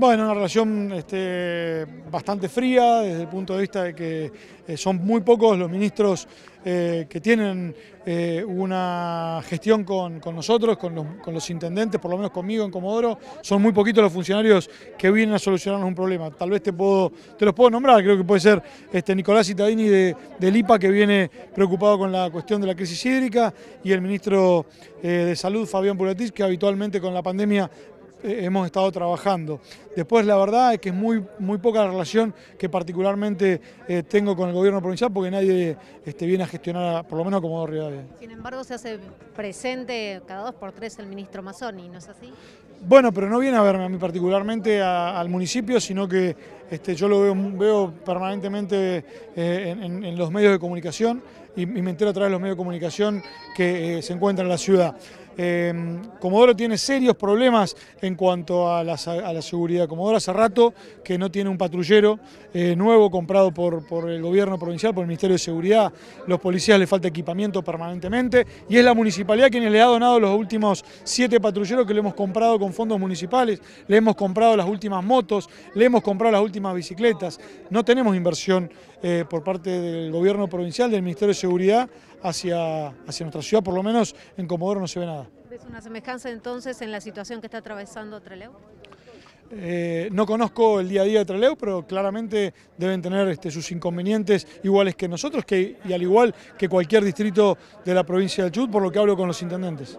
Bueno, una relación este, bastante fría desde el punto de vista de que eh, son muy pocos los ministros eh, que tienen eh, una gestión con, nosotros, con los, intendentes, por lo menos conmigo en Comodoro. Son muy poquitos los funcionarios que vienen a solucionarnos un problema. Tal vez te, puedo, te los puedo nombrar, creo que puede ser este, Nicolás Citadini de, del IPA que viene preocupado con la cuestión de la crisis hídrica y el ministro de Salud, Fabián Puratis, que habitualmente con la pandemia eh, hemos estado trabajando. Después la verdad es que es muy, muy poca la relación que particularmente eh, tengo con el gobierno provincial porque nadie este, viene a gestionar, por lo menos como Rivadavia. Sin embargo se hace presente cada dos por tres el ministro Mazzoni, ¿no es así? Bueno, pero no viene a verme a mí particularmente al municipio, sino que este, yo lo veo, veo permanentemente eh, en, los medios de comunicación, y, me entero a través de los medios de comunicación que eh, se encuentra en la ciudad. Eh, Comodoro tiene serios problemas en cuanto a la, seguridad. Comodoro hace rato que no tiene un patrullero eh, nuevo comprado por, por, el gobierno provincial, por el Ministerio de Seguridad. Los policías le falta equipamiento permanentemente y es la municipalidad quien le ha donado los últimos siete patrulleros que le hemos comprado con fondos municipales, le hemos comprado las últimas motos, le hemos comprado las últimas bicicletas. No tenemos inversión por parte del gobierno provincial, del Ministerio de seguridad hacia, hacia nuestra ciudad, por lo menos en Comodoro no se ve nada. ¿Ves una semejanza entonces en la situación que está atravesando Treleu? Eh, no conozco el día a día de Treleu, pero claramente deben tener este, sus inconvenientes iguales que nosotros que, y al igual que cualquier distrito de la provincia de Chubut, por lo que hablo con los intendentes.